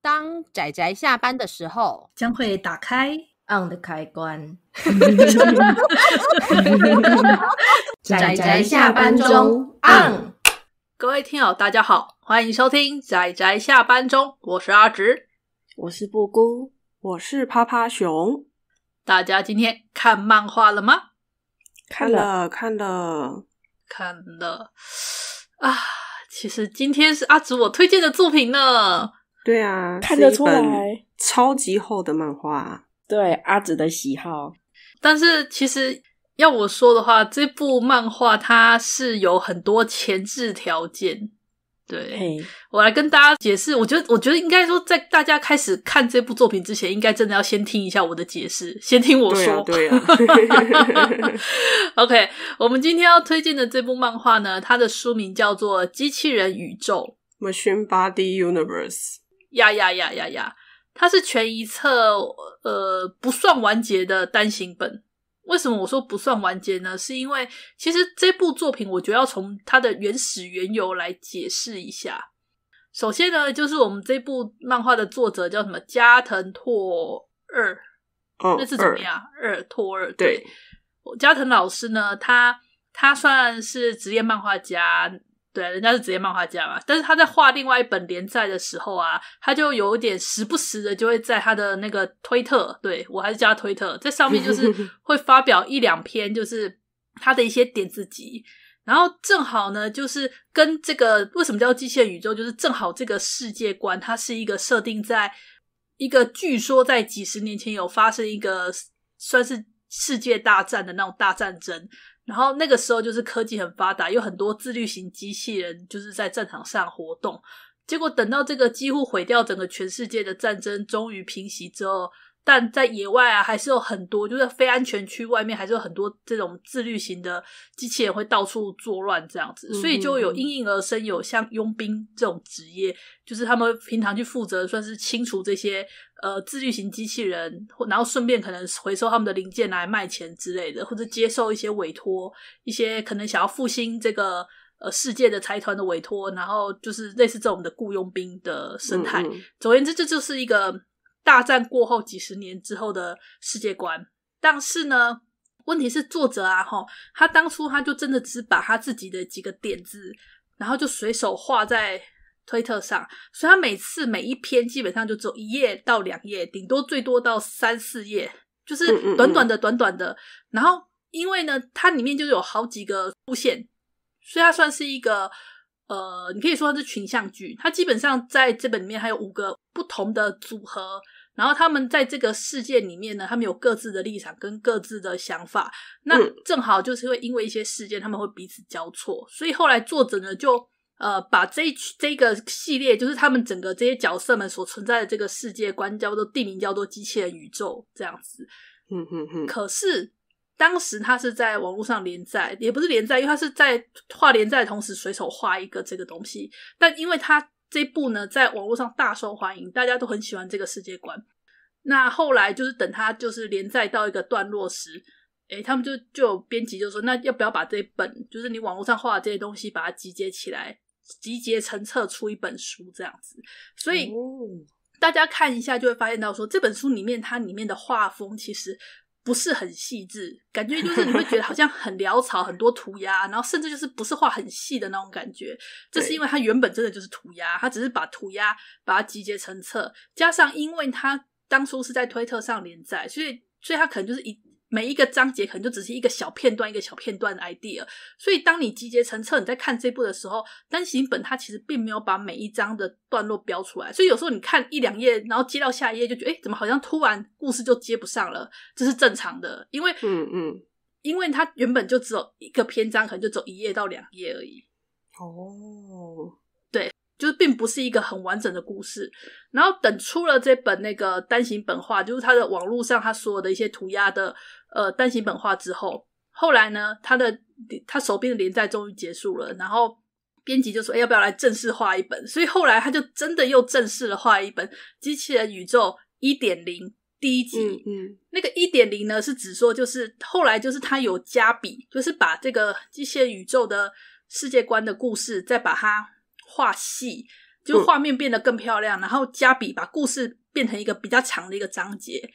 当仔仔下班的时候，将会打开 on 的开关。仔仔下班中 on。各位听友，大家好，欢迎收听仔仔下班中，我是阿直，我是布姑，我是趴趴熊。大家今天看漫画了吗？看了，看了，看了。啊，其实今天是阿直我推荐的作品呢。对啊，看得出来，超级厚的漫画。对阿紫的喜好，但是其实要我说的话，这部漫画它是有很多前置条件。对我来跟大家解释，我觉得我觉得应该说，在大家开始看这部作品之前，应该真的要先听一下我的解释，先听我说。对啊，OK，我们今天要推荐的这部漫画呢，它的书名叫做《机器人宇宙》（Machine Body Universe）。呀呀呀呀呀！它是全一册，呃，不算完结的单行本。为什么我说不算完结呢？是因为其实这部作品，我觉得要从它的原始缘由来解释一下。首先呢，就是我们这部漫画的作者叫什么？加藤拓二，那是怎么样？二拓二对，加藤老师呢，他他算是职业漫画家。对，人家是直接漫画家嘛，但是他在画另外一本连载的时候啊，他就有一点时不时的就会在他的那个推特，对我还是叫他推特，在上面就是 会发表一两篇，就是他的一些点子集，然后正好呢，就是跟这个为什么叫机械宇宙，就是正好这个世界观，它是一个设定在一个据说在几十年前有发生一个算是世界大战的那种大战争。然后那个时候就是科技很发达，有很多自律型机器人就是在战场上活动。结果等到这个几乎毁掉整个全世界的战争终于平息之后。但在野外啊，还是有很多，就是非安全区外面，还是有很多这种自律型的机器人会到处作乱这样子，所以就有应运而生有像佣兵这种职业，就是他们平常去负责算是清除这些呃自律型机器人，然后顺便可能回收他们的零件来卖钱之类的，或者接受一些委托，一些可能想要复兴这个呃世界的财团的委托，然后就是类似这种的雇佣兵的生态。总而言之，这就是一个。大战过后几十年之后的世界观，但是呢，问题是作者啊，哈，他当初他就真的只把他自己的几个点子，然后就随手画在推特上，所以他每次每一篇基本上就走一页到两页，顶多最多到三四页，就是短短的、短短的。然后因为呢，它里面就有好几个出线，所以它算是一个。呃，你可以说它是群像剧，它基本上在这本里面还有五个不同的组合，然后他们在这个世界里面呢，他们有各自的立场跟各自的想法，那正好就是会因为一些事件，他们会彼此交错，所以后来作者呢就呃把这一这个系列，就是他们整个这些角色们所存在的这个世界观叫做地名叫做机器人宇宙这样子，嗯嗯嗯，可是。当时他是在网络上连载，也不是连载，因为他是在画连载同时随手画一个这个东西。但因为他这部呢在网络上大受欢迎，大家都很喜欢这个世界观。那后来就是等他就是连载到一个段落时，哎，他们就就编辑就说，那要不要把这本就是你网络上画的这些东西把它集结起来，集结成册出一本书这样子。所以大家看一下就会发现到说，这本书里面它里面的画风其实。不是很细致，感觉就是你会觉得好像很潦草，很多涂鸦，然后甚至就是不是画很细的那种感觉。这是因为它原本真的就是涂鸦，它只是把涂鸦把它集结成册，加上因为它当初是在推特上连载，所以所以它可能就是一。每一个章节可能就只是一个小片段，一个小片段的 idea，所以当你集结成册，你在看这部的时候，单行本它其实并没有把每一章的段落标出来，所以有时候你看一两页，然后接到下一页就觉得，哎，怎么好像突然故事就接不上了？这是正常的，因为嗯嗯，因为它原本就只有一个篇章，可能就走一页到两页而已。哦，对。就是并不是一个很完整的故事，然后等出了这本那个单行本画，就是他的网络上他所有的一些涂鸦的呃单行本画之后，后来呢他的他手边的连载终于结束了，然后编辑就说哎要不要来正式画一本？所以后来他就真的又正式的画一本《机器人宇宙》一点零第一集。嗯，那个一点零呢是指说就是后来就是他有加笔，就是把这个机械宇宙的世界观的故事再把它。画细，就画面变得更漂亮，然后加笔，把故事变成一个比较长的一个章节，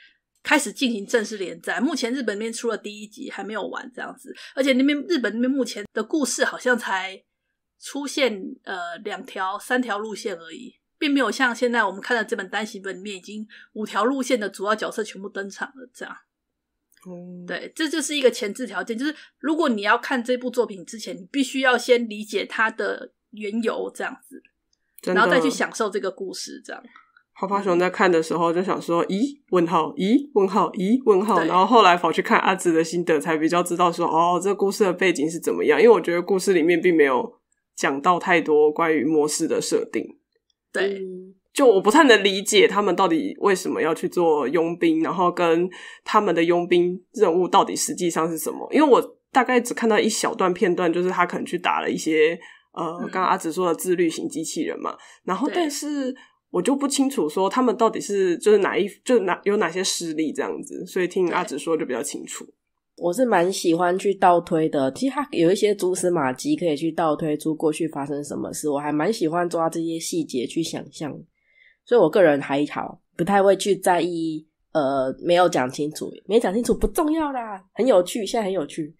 开始进行正式连载。目前日本那边出了第一集，还没有完这样子。而且那边日本那边目前的故事好像才出现呃两条三条路线而已，并没有像现在我们看的这本单行本里面已经五条路线的主要角色全部登场了这样。对，这就是一个前置条件，就是如果你要看这部作品之前，你必须要先理解它的。缘由这样子，然后再去享受这个故事。这样，花花熊在看的时候就想说：“咦？问号？咦？问号？咦？问号？”然后后来跑去看阿紫的心得，才比较知道说：“哦，这故事的背景是怎么样？”因为我觉得故事里面并没有讲到太多关于模式的设定。对，就我不太能理解他们到底为什么要去做佣兵，然后跟他们的佣兵任务到底实际上是什么？因为我大概只看到一小段片段，就是他可能去打了一些。呃，刚刚阿紫说的自律型机器人嘛，然后但是我就不清楚说他们到底是就是哪一就哪有哪些事力这样子，所以听阿紫说就比较清楚。我是蛮喜欢去倒推的，其实他有一些蛛丝马迹可以去倒推出过去发生什么事，我还蛮喜欢抓这些细节去想象，所以我个人还好，不太会去在意。呃，没有讲清楚，没讲清楚不重要啦，很有趣，现在很有趣。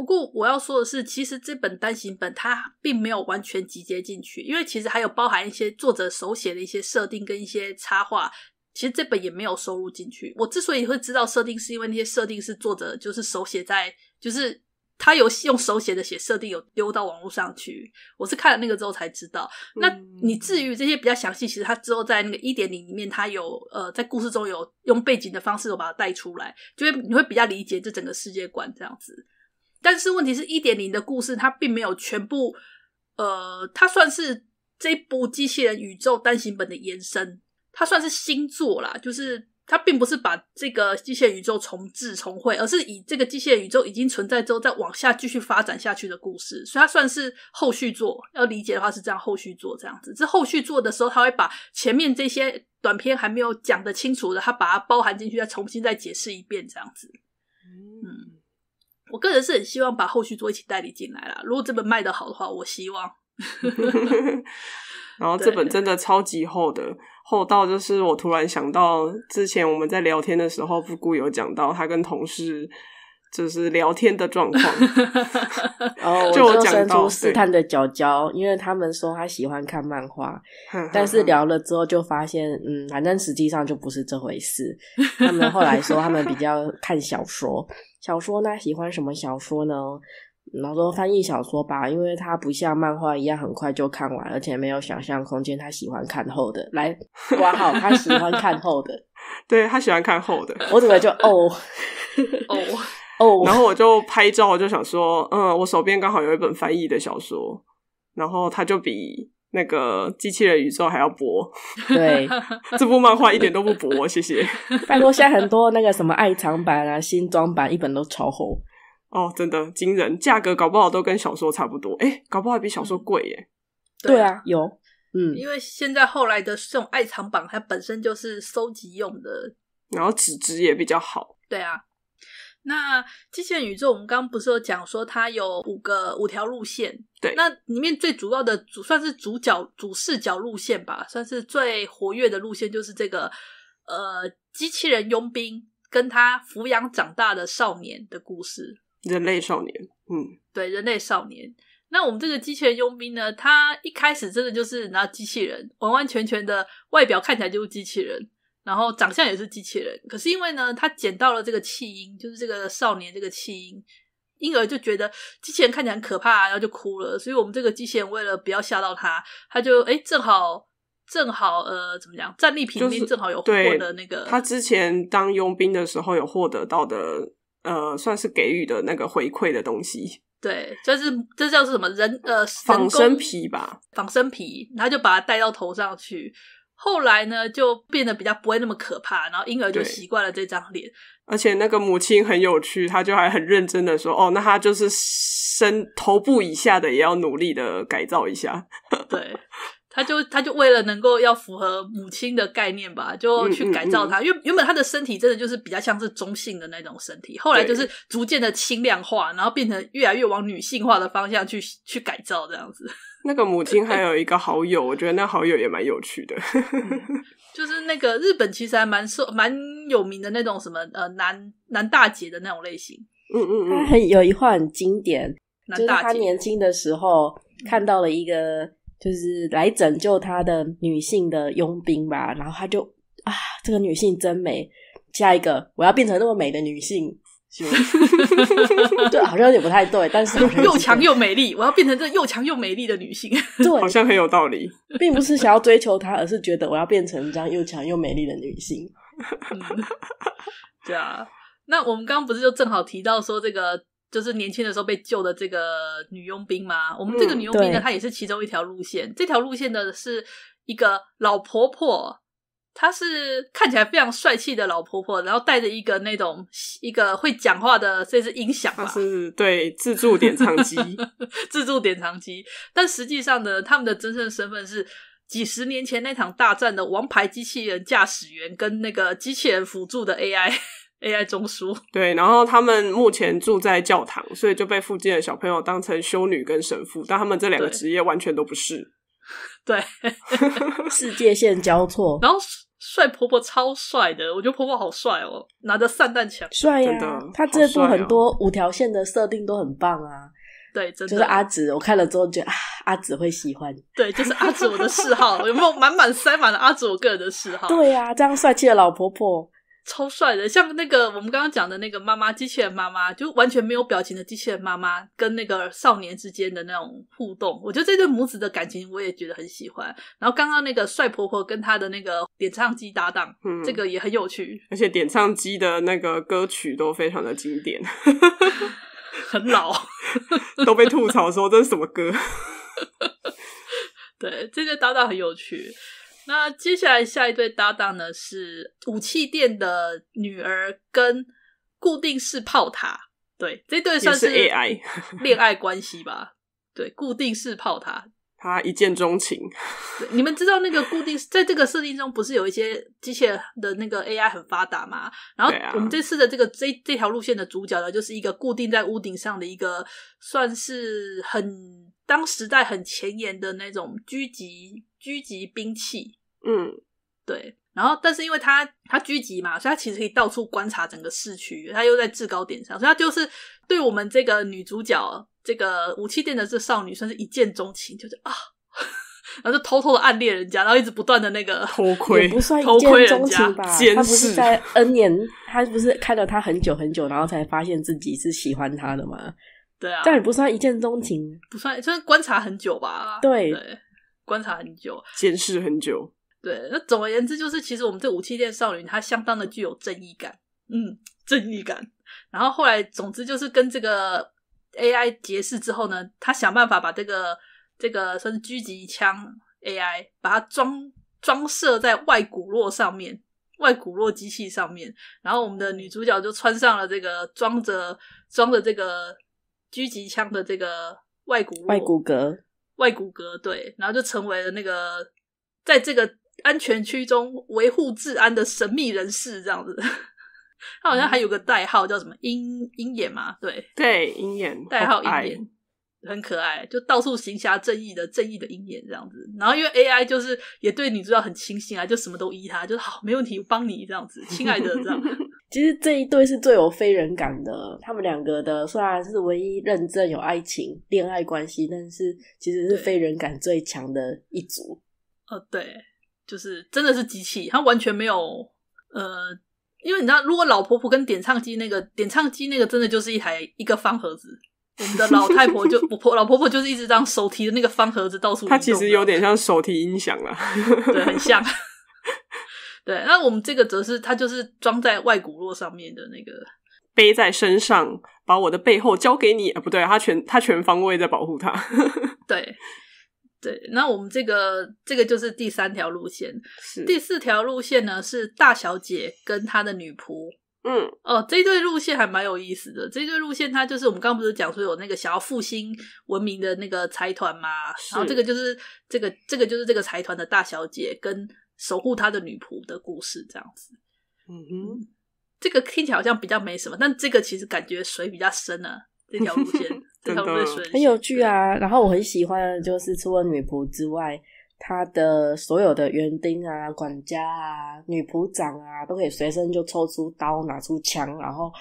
不过我要说的是，其实这本单行本它并没有完全集结进去，因为其实还有包含一些作者手写的一些设定跟一些插画，其实这本也没有收入进去。我之所以会知道设定，是因为那些设定是作者就是手写在，就是他有用手写的写设定，有丢到网络上去。我是看了那个之后才知道。那你至于这些比较详细，其实他之后在那个一点零里面，他有呃在故事中有用背景的方式有把它带出来，就会你会比较理解这整个世界观这样子。但是问题是一点零的故事，它并没有全部，呃，它算是这部机器人宇宙单行本的延伸，它算是新作啦，就是它并不是把这个机械宇宙重置重绘，而是以这个机械宇宙已经存在之后再往下继续发展下去的故事，所以它算是后续作。要理解的话是这样，后续作这样子。这后续做的时候，他会把前面这些短片还没有讲的清楚的，他把它包含进去，再重新再解释一遍这样子。嗯。我个人是很希望把后续作一起代理进来啦。如果这本卖得好的话，我希望。然后这本真的超级厚的，厚到就是我突然想到之前我们在聊天的时候，富姑有讲到他跟同事。就是聊天的状况，然后我就伸出试探的脚脚，因为他们说他喜欢看漫画，但是聊了之后就发现，嗯，反正实际上就不是这回事。他们后来说他们比较看小说，小说呢喜欢什么小说呢？然后说翻译小说吧，因为它不像漫画一样很快就看完，而且没有想象空间。他喜欢看厚的，来，哇哈，他喜欢看厚的，对他喜欢看厚的，我怎么就哦 哦。然后我就拍照，我就想说，嗯，我手边刚好有一本翻译的小说，然后它就比那个机器人宇宙还要薄。对，这部漫画一点都不薄，谢谢。拜托，现在很多那个什么爱藏版啊、新装版，一本都超厚。哦，真的惊人，价格搞不好都跟小说差不多。哎，搞不好比小说贵耶。对啊，有，嗯，因为现在后来的这种爱藏版，它本身就是收集用的，然后纸质也比较好。对啊。那机器人宇宙，我们刚刚不是有讲说它有五个五条路线？对，那里面最主要的主算是主角主视角路线吧，算是最活跃的路线，就是这个呃机器人佣兵跟他抚养长大的少年的故事。人类少年，嗯，对，人类少年。那我们这个机器人佣兵呢，他一开始真的就是拿机器人，完完全全的外表看起来就是机器人。然后长相也是机器人，可是因为呢，他捡到了这个弃婴，就是这个少年这个弃婴婴儿，就觉得机器人看起来很可怕，然后就哭了。所以我们这个机器人为了不要吓到他，他就哎，正好正好呃，怎么讲，战利品兵正好有获得那个他之前当佣兵的时候有获得到的呃，算是给予的那个回馈的东西。对，这是这叫是什么人呃仿生皮吧？仿生皮，他就把它戴到头上去。后来呢，就变得比较不会那么可怕，然后婴儿就习惯了这张脸。而且那个母亲很有趣，她就还很认真的说：“哦，那她就是身头部以下的也要努力的改造一下。”对，她就她就为了能够要符合母亲的概念吧，就去改造她。因为原本她的身体真的就是比较像是中性的那种身体，后来就是逐渐的轻量化，然后变成越来越往女性化的方向去去改造这样子。那个母亲还有一个好友，我觉得那好友也蛮有趣的，就是那个日本其实还蛮受蛮有名的那种什么呃男男大姐的那种类型，嗯嗯嗯，很有一话很经典，就是他年轻的时候看到了一个就是来拯救他的女性的佣兵吧，然后他就啊这个女性真美，下一个我要变成那么美的女性。对，好像也不太对，但是又强又美丽，我要变成这又强又美丽的女性。对，好像很有道理，并不是想要追求她，而是觉得我要变成这样又强又美丽的女性。对啊，那我们刚刚不是就正好提到说这个，就是年轻的时候被救的这个女佣兵吗？我们这个女佣兵呢，她也是其中一条路线，这条路线的是一个老婆婆。她是看起来非常帅气的老婆婆，然后带着一个那种一个会讲话的，这是音响吧。是对自助点唱机，自助点唱 机。但实际上呢，他们的真正身份是几十年前那场大战的王牌机器人驾驶员跟那个机器人辅助的 AI AI 中枢。对，然后他们目前住在教堂，所以就被附近的小朋友当成修女跟神父，但他们这两个职业完全都不是。对，世界线交错，然后。帅婆婆超帅的，我觉得婆婆好帅哦，拿着散弹枪，帅呀！他这部很多五条线的设定都很棒啊，对，真的就是阿紫，我看了之后觉得啊，阿紫会喜欢，对，就是阿紫，我的嗜好有没有满满塞满了阿紫，我个人的嗜好，对呀，这样帅气的老婆婆。超帅的，像那个我们刚刚讲的那个妈妈机器人妈妈，就完全没有表情的机器人妈妈跟那个少年之间的那种互动，我觉得这对母子的感情我也觉得很喜欢。然后刚刚那个帅婆婆跟她的那个点唱机搭档，嗯，这个也很有趣。而且点唱机的那个歌曲都非常的经典，很老，都被吐槽说这是什么歌。对，这对搭档很有趣。那接下来下一对搭档呢是武器店的女儿跟固定式炮塔。对，这对算是 AI 恋爱关系吧？对，固定式炮塔，他一见钟情。你们知道那个固定在这个设定中不是有一些机械的那个 AI 很发达吗？然后我们这次的这个这这条路线的主角呢，就是一个固定在屋顶上的一个，算是很当时代很前沿的那种狙击狙击兵器。嗯，对。然后，但是因为他他狙击嘛，所以他其实可以到处观察整个市区。他又在制高点上，所以他就是对我们这个女主角这个武器店的这少女，算是一见钟情，就是啊，然后就偷偷的暗恋人家，然后一直不断的那个偷窥，不算一见情吧？他不是在 N 年，他不是看了他很久很久，然后才发现自己是喜欢他的吗？对啊。但也不算一见钟情，不算，算观察很久吧？对，观察很久，监视很久。对，那总而言之就是，其实我们这武器店少女她相当的具有正义感，嗯，正义感。然后后来，总之就是跟这个 AI 结识之后呢，她想办法把这个这个算是狙击枪 AI 把它装装设在外骨骼上面，外骨骼机器上面。然后我们的女主角就穿上了这个装着装着这个狙击枪的这个外骨外骨骼，外骨骼，对。然后就成为了那个在这个。安全区中维护治安的神秘人士，这样子，他好像还有个代号叫什么鹰鹰眼嘛？对对，鹰眼代号鹰眼，很可爱，就到处行侠正义的正义的鹰眼这样子。然后因为 AI 就是也对女主角很倾心啊，就什么都依他，就是好没问题，我帮你这样子，亲爱的这样。其实这一对是最有非人感的，他们两个的虽然是唯一认证有爱情恋爱关系，但是其实是非人感最强的一组。哦，对。就是真的是机器，它完全没有呃，因为你知道，如果老婆婆跟点唱机那个点唱机那个，真的就是一台一个方盒子。我们的老太婆就 婆老婆婆就是一直这样手提的那个方盒子到处。它其实有点像手提音响了，对，很像。对，那我们这个则是它就是装在外骨骼上面的那个，背在身上，把我的背后交给你。啊，不对，它全它全方位在保护它。对。对，那我们这个这个就是第三条路线，是第四条路线呢？是大小姐跟她的女仆，嗯，哦，这对路线还蛮有意思的。这对路线它就是我们刚刚不是讲说有那个想要复兴文明的那个财团嘛，然后这个就是这个这个就是这个财团的大小姐跟守护她的女仆的故事，这样子。嗯哼，这个听起来好像比较没什么，但这个其实感觉水比较深啊，这条路线。真的，很有趣啊！然后我很喜欢，就是除了女仆之外，他的所有的园丁啊、管家啊、女仆长啊，都可以随身就抽出刀、拿出枪，然后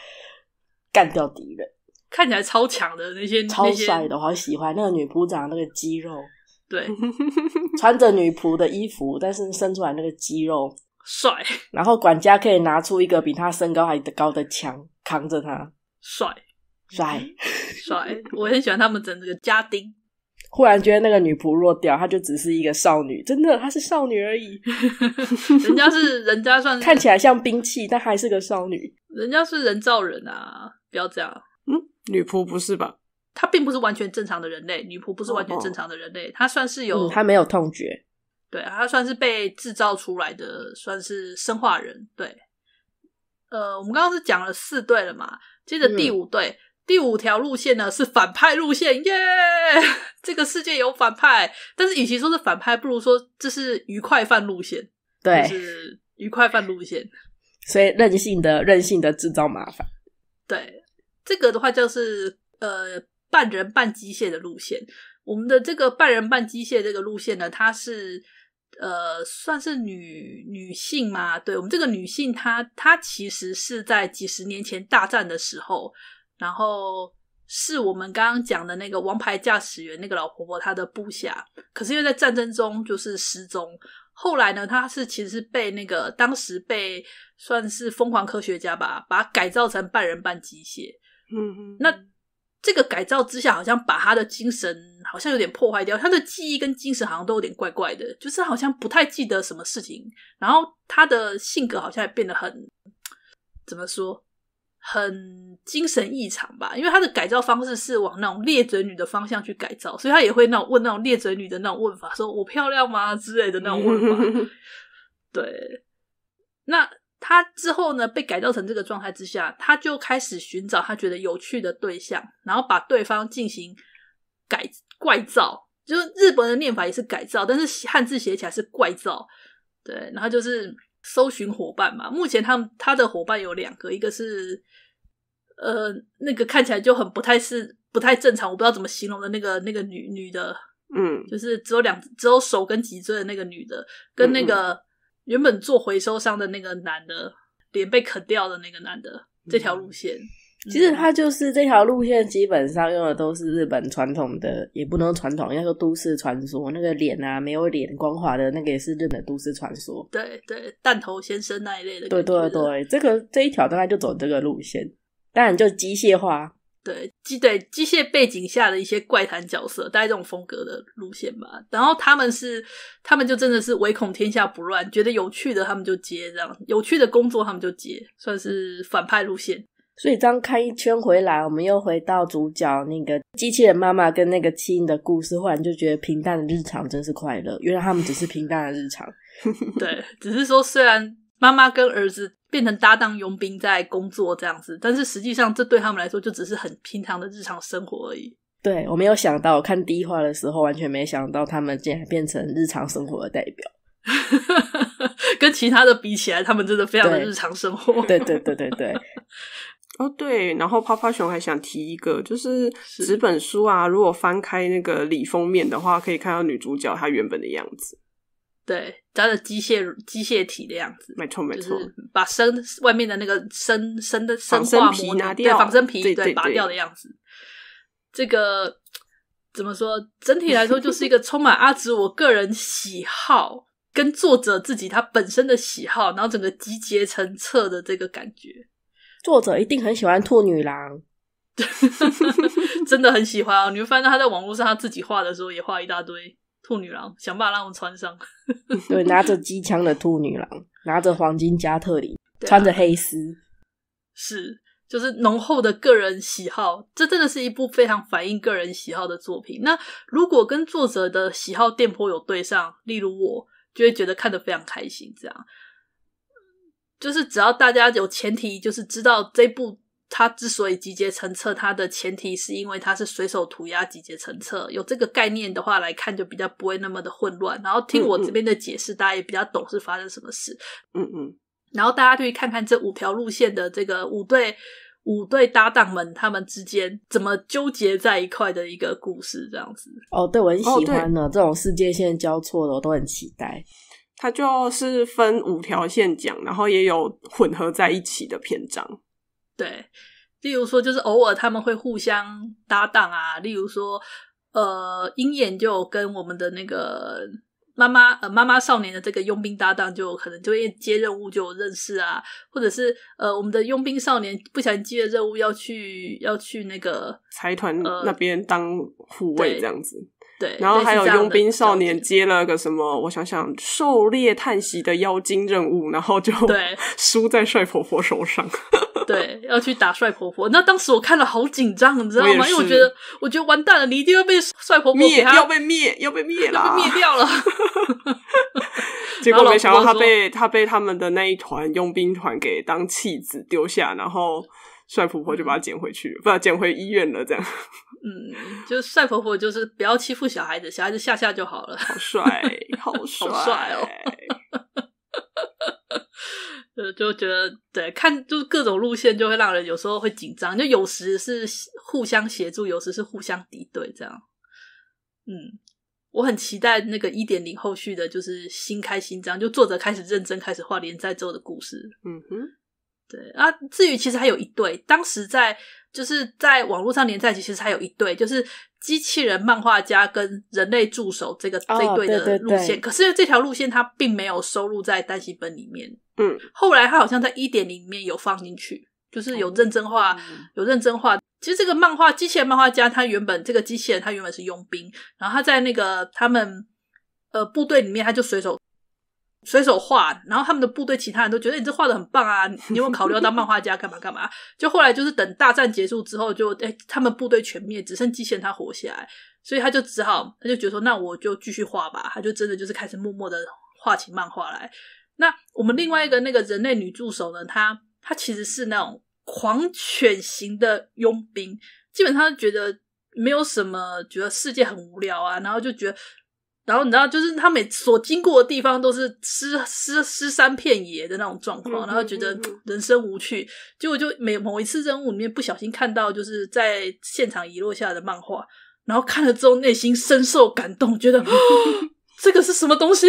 干掉敌人。看起来超强的那些，超帅的，我好喜欢那个女仆长那个肌肉，对，穿着女仆的衣服，但是生出来那个肌肉 帅。然后管家可以拿出一个比他身高还高的枪扛着他，帅。帅 帅，我很喜欢他们整这个家丁。忽然觉得那个女仆弱掉，她就只是一个少女，真的，她是少女而已。人家是人家，算看起来像兵器，但还是个少女。人家是人造人啊！不要这样。嗯，女仆不是吧？她并不是完全正常的人类。女仆不是完全正常的人类，她算是有，她没有痛觉。对，她算是被制造出来的，算是生化人。对，呃，我们刚刚是讲了四对了嘛？接着第五对。第五条路线呢是反派路线，耶！这个世界有反派，但是与其说是反派，不如说这是愉快犯路线，对，是愉快犯路线。所以任性的任性的制造麻烦，对这个的话就是呃半人半机械的路线。我们的这个半人半机械这个路线呢，它是呃算是女女性嘛？对我们这个女性，她她其实是在几十年前大战的时候。然后是我们刚刚讲的那个王牌驾驶员，那个老婆婆她的部下，可是因为在战争中就是失踪。后来呢，她是其实被那个当时被算是疯狂科学家吧，把他改造成半人半机械。嗯嗯。那这个改造之下，好像把她的精神好像有点破坏掉，她的记忆跟精神好像都有点怪怪的，就是好像不太记得什么事情。然后她的性格好像也变得很，怎么说？很精神异常吧，因为他的改造方式是往那种猎嘴女的方向去改造，所以他也会那种问那种猎嘴女的那种问法，说我漂亮吗之类的那种问法。对，那他之后呢被改造成这个状态之下，他就开始寻找他觉得有趣的对象，然后把对方进行改怪造，就是日本的念法也是改造，但是汉字写起来是怪造。对，然后就是。搜寻伙伴嘛，目前他们他的伙伴有两个，一个是呃那个看起来就很不太是不太正常，我不知道怎么形容的那个那个女女的，嗯，就是只有两只有手跟脊椎的那个女的，跟那个原本做回收商的那个男的，脸被啃掉的那个男的，这条路线。其实他就是这条路线，基本上用的都是日本传统的，也不能传统，应该说都市传说。那个脸啊，没有脸，光滑的那个也是日本都市传说。对对，弹头先生那一类的。对对对，这个这一条大概就走这个路线，当然就机械化。对机对机械背景下的一些怪谈角色，大概这种风格的路线吧。然后他们是，他们就真的是唯恐天下不乱，觉得有趣的他们就接，这样有趣的工作他们就接，算是反派路线。所以，刚看一圈回来，我们又回到主角那个机器人妈妈跟那个亲的故事忽然就觉得平淡的日常真是快乐。原来他们只是平淡的日常。对，只是说虽然妈妈跟儿子变成搭档佣兵在工作这样子，但是实际上这对他们来说就只是很平常的日常生活而已。对，我没有想到，看第一话的时候，完全没想到他们竟然变成日常生活的代表，跟其他的比起来，他们真的非常的日常生活。对对对对对。哦，对，然后泡泡熊还想提一个，就是纸本书啊，如果翻开那个里封面的话，可以看到女主角她原本的样子，对，她的机械机械体的样子，没错没错，把身外面的那个身身的仿生皮拿掉，仿生皮对拔掉的样子。这个怎么说？整体来说，就是一个充满阿紫我个人喜好跟作者自己他本身的喜好，然后整个集结成册的这个感觉。作者一定很喜欢兔女郎，真的很喜欢啊！你会发现他在网络上他自己画的时候也画一大堆兔女郎，想把我们穿上。对，拿着机枪的兔女郎，拿着黄金加特林，穿着黑丝，是就是浓厚的个人喜好。这真的是一部非常反映个人喜好的作品。那如果跟作者的喜好店铺有对上，例如我，就会觉得看得非常开心。这样。就是只要大家有前提，就是知道这部它之所以集结成册，它的前提是因为它是随手涂鸦集结成册，有这个概念的话来看就比较不会那么的混乱。然后听我这边的解释，大家也比较懂是发生什么事。嗯嗯。然后大家去看看这五条路线的这个五对五对搭档们他们之间怎么纠结在一块的一个故事，这样子。哦，对，我很喜欢呢这种世界线交错的，我都很期待。它就是分五条线讲，然后也有混合在一起的篇章。对，例如说，就是偶尔他们会互相搭档啊。例如说，呃，鹰眼就跟我们的那个妈妈呃妈妈少年的这个佣兵搭档，就可能就会接任务就认识啊。或者是呃，我们的佣兵少年不想接的任务，要去要去那个财团那边当护卫这样子。对，然后还有佣兵少年接了个什么，我想想，狩猎叹息的妖精任务，然后就 输在帅婆婆手上。对，要去打帅婆婆。那当时我看了好紧张，你知道吗？因为我觉得，我觉得完蛋了，你一定会被帅婆婆灭，要被灭，要被灭被灭掉了。结果没想到他被他被他们的那一团佣兵团给当弃子丢下，然后。帅婆婆就把他捡回去，不捡回医院了。这样，嗯，就帅婆婆就是不要欺负小孩子，小孩子吓吓就好了。好帅，好 帅，好帅哦！就 就觉得，对，看就是各种路线，就会让人有时候会紧张。就有时是互相协助，有时是互相敌对，这样。嗯，我很期待那个一点零后续的，就是新开新章，就作者开始认真开始画连载之后的故事。嗯哼。对啊，至于其实还有一对，当时在就是在网络上连载，其实还有一对，就是机器人漫画家跟人类助手这个这一对的路线。可是这条路线它并没有收录在单行本里面。嗯，后来他好像在一点里面有放进去，就是有认真画，有认真画。其实这个漫画机器人漫画家，他原本这个机器人他原本是佣兵，然后他在那个他们呃部队里面，他就随手。随手画，然后他们的部队其他人都觉得你这画的很棒啊！你有考虑要当漫画家干嘛干嘛？就后来就是等大战结束之后，就哎，他们部队全灭，只剩机器人他活下来，所以他就只好，他就觉得说，那我就继续画吧。他就真的就是开始默默的画起漫画来。那我们另外一个那个人类女助手呢，她她其实是那种狂犬型的佣兵，基本上觉得没有什么，觉得世界很无聊啊，然后就觉得。然后你知道，就是他每所经过的地方都是尸尸尸山片野的那种状况，然后觉得人生无趣。结果就每某一次任务里面不小心看到，就是在现场遗落下的漫画，然后看了之后内心深受感动，觉得 这个是什么东西？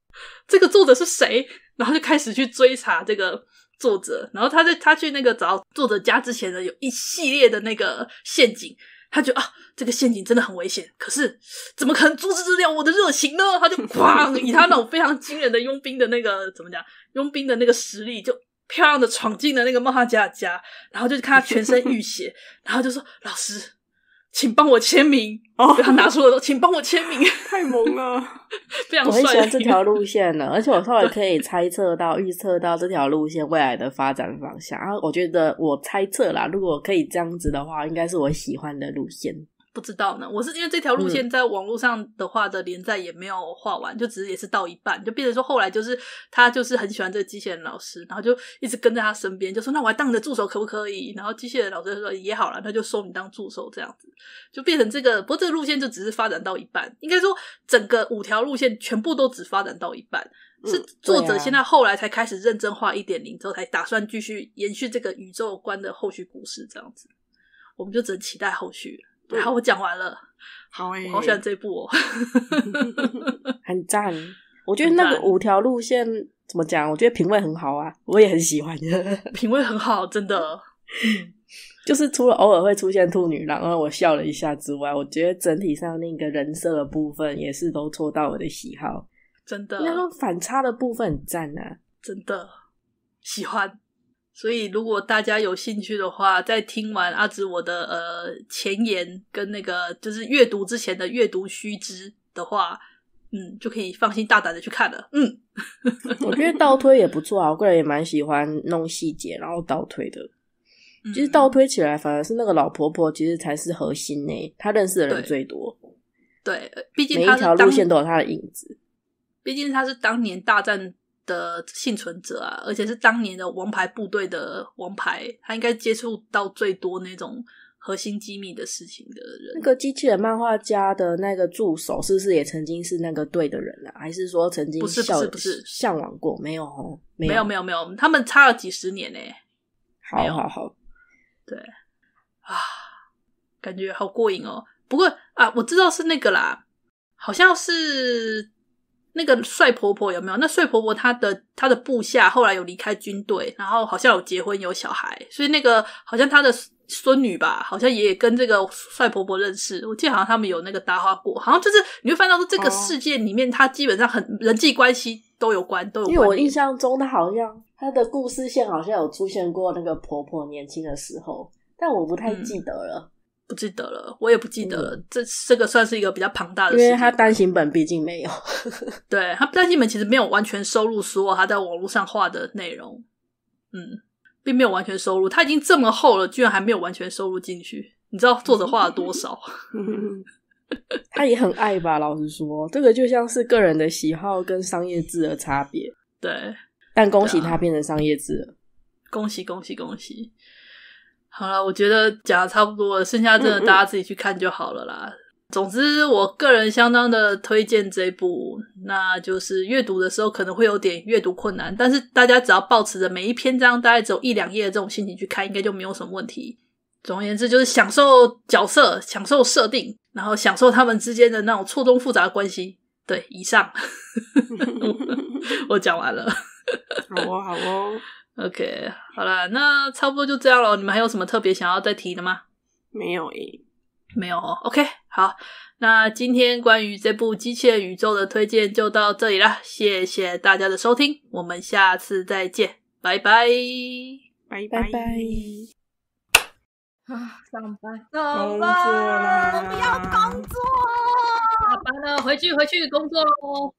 这个作者是谁？然后就开始去追查这个作者。然后他在他去那个找作者家之前呢，有一系列的那个陷阱。他觉得啊，这个陷阱真的很危险，可是怎么可能阻止得了我的热情呢？他就哐，以他那种非常惊人的佣兵的那个怎么讲，佣兵的那个实力，就漂亮的闯进了那个漫画家的家，然后就看他全身浴血，然后就说：“老师。”请帮我签名哦！他拿出的，请帮我签名，太萌了，非常。我很喜欢这条路线的，而且我稍微可以猜测到、预测到这条路线未来的发展方向。然后我觉得，我猜测啦，如果可以这样子的话，应该是我喜欢的路线。不知道呢，我是因为这条路线在网络上的话的连载也没有画完，就只是也是到一半，就变成说后来就是他就是很喜欢这个机器人老师，然后就一直跟在他身边，就说那我还当你的助手可不可以？然后机器人老师说也好了，那就收你当助手这样子，就变成这个不过这个路线就只是发展到一半，应该说整个五条路线全部都只发展到一半，是作者现在后来才开始认真画一点零之后才打算继续延续这个宇宙观的后续故事这样子，我们就只能期待后续。好，我讲完了。好诶，我好喜欢这部哦，很赞。我觉得那个五条路线怎么讲？我觉得品味很好啊，我也很喜欢。品味很好，真的。就是除了偶尔会出现兔女郎让我笑了一下之外，我觉得整体上那个人设的部分也是都戳到我的喜好。真的，那个反差的部分很赞啊，真的喜欢。所以，如果大家有兴趣的话，在听完阿紫我的呃前言跟那个就是阅读之前的阅读须知的话，嗯，就可以放心大胆的去看了。嗯，我觉得倒推也不错啊，我个人也蛮喜欢弄细节然后倒推的。其实倒推起来，反而是那个老婆婆其实才是核心呢，她认识的人最多。对，毕竟每一条路线都有她的影子。毕竟她是当年大战。的幸存者啊，而且是当年的王牌部队的王牌，他应该接触到最多那种核心机密的事情的人。那个机器人漫画家的那个助手，是不是也曾经是那个队的人啊？还是说曾经不是不是向往过？没有，没有，没有，没有，他们差了几十年呢。好好好，对啊，感觉好过瘾哦。不过啊，我知道是那个啦，好像是。那个帅婆婆有没有？那帅婆婆她的她的部下后来有离开军队，然后好像有结婚有小孩，所以那个好像她的孙女吧，好像也跟这个帅婆婆认识。我记得好像他们有那个搭话过，好像就是你会翻到说这个世界里面，他基本上很人际关系都有关，都有。因为我印象中，她好像她的故事线好像有出现过那个婆婆年轻的时候，但我不太记得了。不记得了，我也不记得了。这这个算是一个比较庞大的，因为他单行本毕竟没有。对他单行本其实没有完全收录所有他在网络上画的内容，嗯，并没有完全收录。他已经这么厚了，居然还没有完全收录进去。你知道作者画了多少？他也很爱吧，老实说，这个就像是个人的喜好跟商业制的差别。对，但恭喜他变成商业制了，恭喜恭喜恭喜！好了，我觉得讲的差不多了，剩下真的大家自己去看就好了啦。总之，我个人相当的推荐这部，那就是阅读的时候可能会有点阅读困难，但是大家只要保持着每一篇章大概只有一两页的这种心情去看，应该就没有什么问题。总而言之，就是享受角色，享受设定，然后享受他们之间的那种错综复杂的关系。对，以上，我讲完了。好哦，好哦。OK，好了，那差不多就这样了。你们还有什么特别想要再提的吗？没有诶，没有哦。OK，好，那今天关于这部《机器人宇宙》的推荐就到这里了。谢谢大家的收听，我们下次再见，拜拜，拜拜拜。啊，上班，工作了，不要工作，下班了，回去回去工作喽。